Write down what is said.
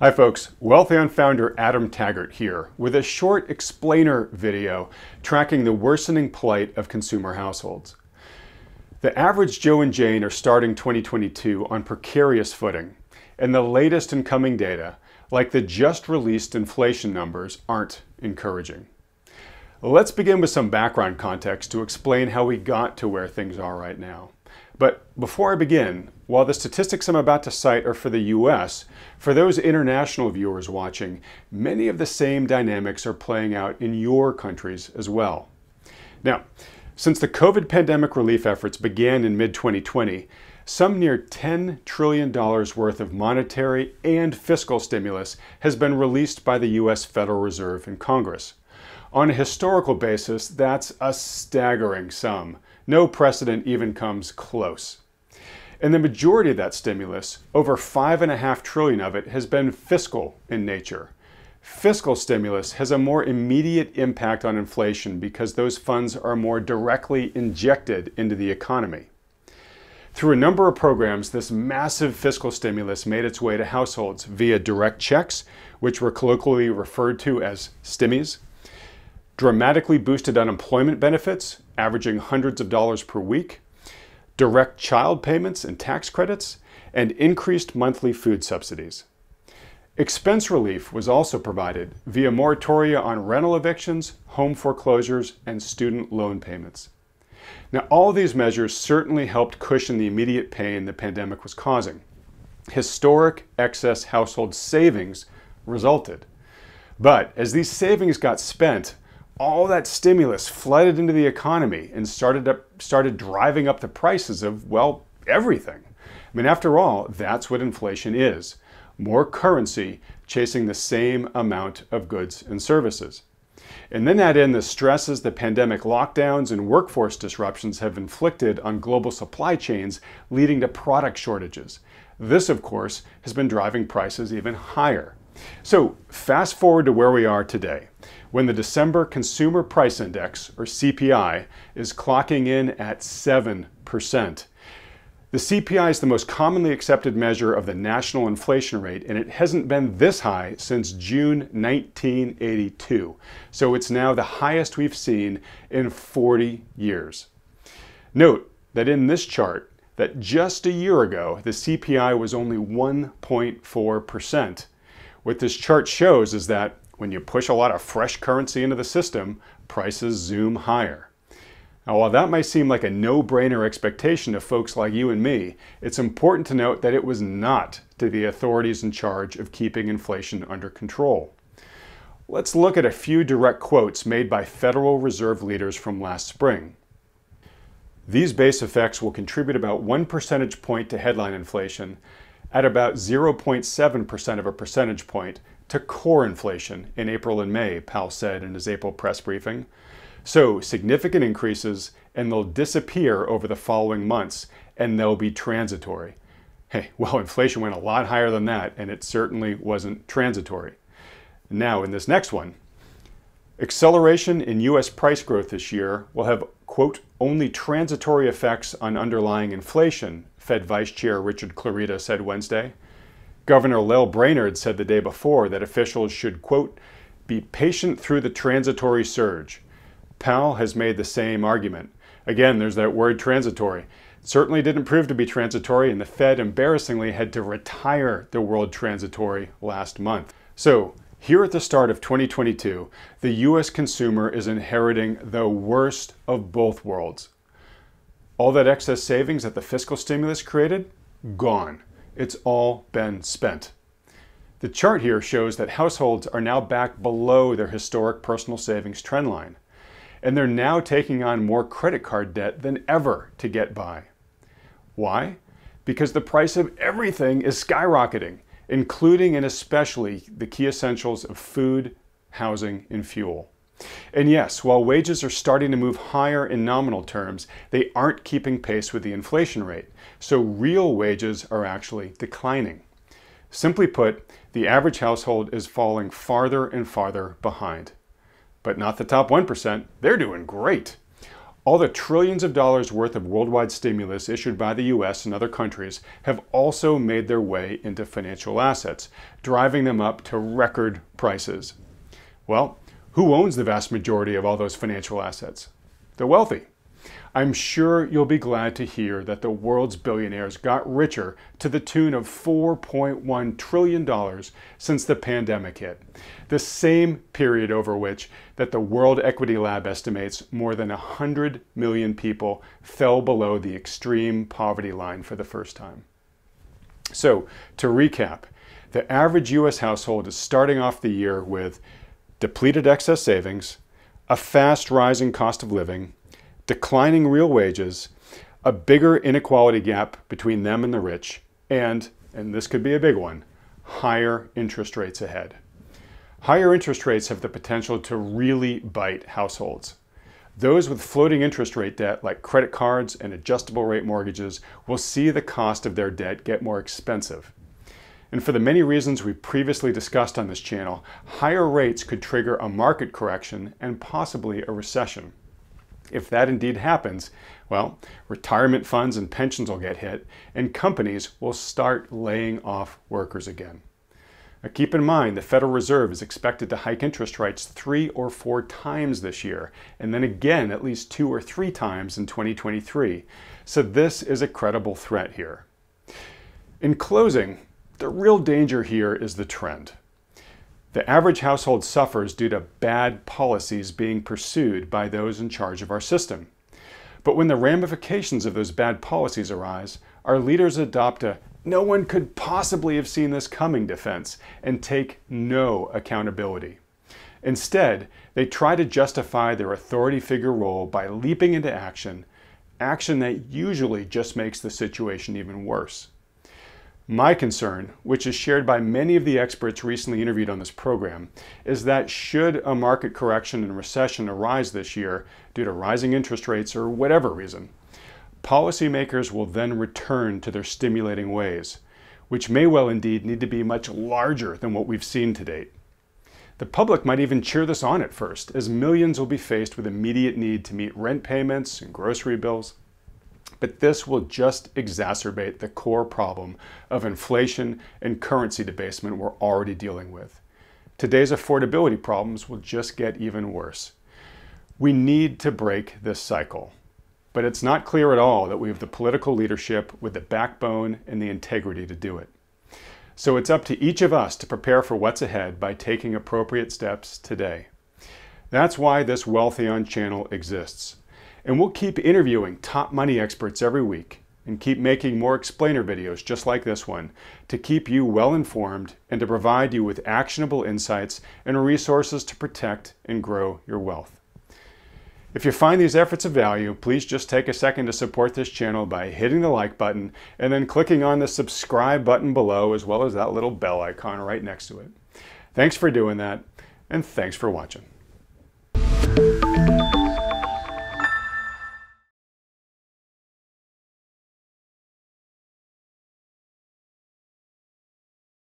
Hi folks, Wealth and founder Adam Taggart here with a short explainer video tracking the worsening plight of consumer households. The average Joe and Jane are starting 2022 on precarious footing, and the latest incoming data, like the just released inflation numbers, aren't encouraging. Let's begin with some background context to explain how we got to where things are right now. But before I begin, while the statistics I'm about to cite are for the US, for those international viewers watching, many of the same dynamics are playing out in your countries as well. Now, since the COVID pandemic relief efforts began in mid 2020, some near $10 trillion worth of monetary and fiscal stimulus has been released by the US Federal Reserve and Congress. On a historical basis, that's a staggering sum. No precedent even comes close. And the majority of that stimulus, over five and a half trillion of it, has been fiscal in nature. Fiscal stimulus has a more immediate impact on inflation because those funds are more directly injected into the economy. Through a number of programs, this massive fiscal stimulus made its way to households via direct checks, which were colloquially referred to as stimmies, dramatically boosted unemployment benefits, averaging hundreds of dollars per week, direct child payments and tax credits, and increased monthly food subsidies. Expense relief was also provided via moratoria on rental evictions, home foreclosures, and student loan payments. Now, all these measures certainly helped cushion the immediate pain the pandemic was causing. Historic excess household savings resulted. But as these savings got spent, all that stimulus flooded into the economy and started up, started driving up the prices of well everything. I mean, after all, that's what inflation is: more currency chasing the same amount of goods and services. And then add in the stresses the pandemic lockdowns and workforce disruptions have inflicted on global supply chains, leading to product shortages. This, of course, has been driving prices even higher. So, fast forward to where we are today when the December Consumer Price Index, or CPI, is clocking in at 7%. The CPI is the most commonly accepted measure of the national inflation rate, and it hasn't been this high since June 1982. So it's now the highest we've seen in 40 years. Note that in this chart, that just a year ago, the CPI was only 1.4%. What this chart shows is that when you push a lot of fresh currency into the system, prices zoom higher. Now, while that may seem like a no-brainer expectation to folks like you and me, it's important to note that it was not to the authorities in charge of keeping inflation under control. Let's look at a few direct quotes made by Federal Reserve leaders from last spring. These base effects will contribute about one percentage point to headline inflation at about 0.7% of a percentage point to core inflation in April and May, Powell said in his April press briefing. So, significant increases, and they'll disappear over the following months, and they'll be transitory. Hey, well, inflation went a lot higher than that, and it certainly wasn't transitory. Now, in this next one, acceleration in U.S. price growth this year will have, quote, only transitory effects on underlying inflation, Fed Vice Chair Richard Clarita said Wednesday. Governor Lel Brainerd said the day before that officials should, quote, be patient through the transitory surge. Powell has made the same argument. Again, there's that word transitory. It certainly didn't prove to be transitory, and the Fed embarrassingly had to retire the word transitory last month. So, here at the start of 2022, the US consumer is inheriting the worst of both worlds. All that excess savings that the fiscal stimulus created, gone. It's all been spent. The chart here shows that households are now back below their historic personal savings trend line, and they're now taking on more credit card debt than ever to get by. Why? Because the price of everything is skyrocketing including and especially the key essentials of food, housing, and fuel. And yes, while wages are starting to move higher in nominal terms, they aren't keeping pace with the inflation rate, so real wages are actually declining. Simply put, the average household is falling farther and farther behind. But not the top 1%, they're doing great. All the trillions of dollars worth of worldwide stimulus issued by the US and other countries have also made their way into financial assets, driving them up to record prices. Well, who owns the vast majority of all those financial assets? The wealthy. I'm sure you'll be glad to hear that the world's billionaires got richer to the tune of $4.1 trillion since the pandemic hit, the same period over which that the World Equity Lab estimates more than 100 million people fell below the extreme poverty line for the first time. So, to recap, the average US household is starting off the year with depleted excess savings, a fast rising cost of living, declining real wages, a bigger inequality gap between them and the rich, and, and this could be a big one, higher interest rates ahead. Higher interest rates have the potential to really bite households. Those with floating interest rate debt, like credit cards and adjustable rate mortgages, will see the cost of their debt get more expensive. And for the many reasons we previously discussed on this channel, higher rates could trigger a market correction and possibly a recession. If that indeed happens, well, retirement funds and pensions will get hit, and companies will start laying off workers again. Now keep in mind, the Federal Reserve is expected to hike interest rates three or four times this year, and then again at least two or three times in 2023. So this is a credible threat here. In closing, the real danger here is the trend. The average household suffers due to bad policies being pursued by those in charge of our system. But when the ramifications of those bad policies arise, our leaders adopt a no one could possibly have seen this coming defense and take no accountability. Instead, they try to justify their authority figure role by leaping into action, action that usually just makes the situation even worse. My concern, which is shared by many of the experts recently interviewed on this program, is that should a market correction and recession arise this year due to rising interest rates or whatever reason, policymakers will then return to their stimulating ways, which may well indeed need to be much larger than what we've seen to date. The public might even cheer this on at first, as millions will be faced with immediate need to meet rent payments and grocery bills but this will just exacerbate the core problem of inflation and currency debasement we're already dealing with. Today's affordability problems will just get even worse. We need to break this cycle. But it's not clear at all that we have the political leadership with the backbone and the integrity to do it. So it's up to each of us to prepare for what's ahead by taking appropriate steps today. That's why this Wealthy On channel exists. And we'll keep interviewing top money experts every week and keep making more explainer videos just like this one to keep you well informed and to provide you with actionable insights and resources to protect and grow your wealth. If you find these efforts of value, please just take a second to support this channel by hitting the like button and then clicking on the subscribe button below as well as that little bell icon right next to it. Thanks for doing that and thanks for watching.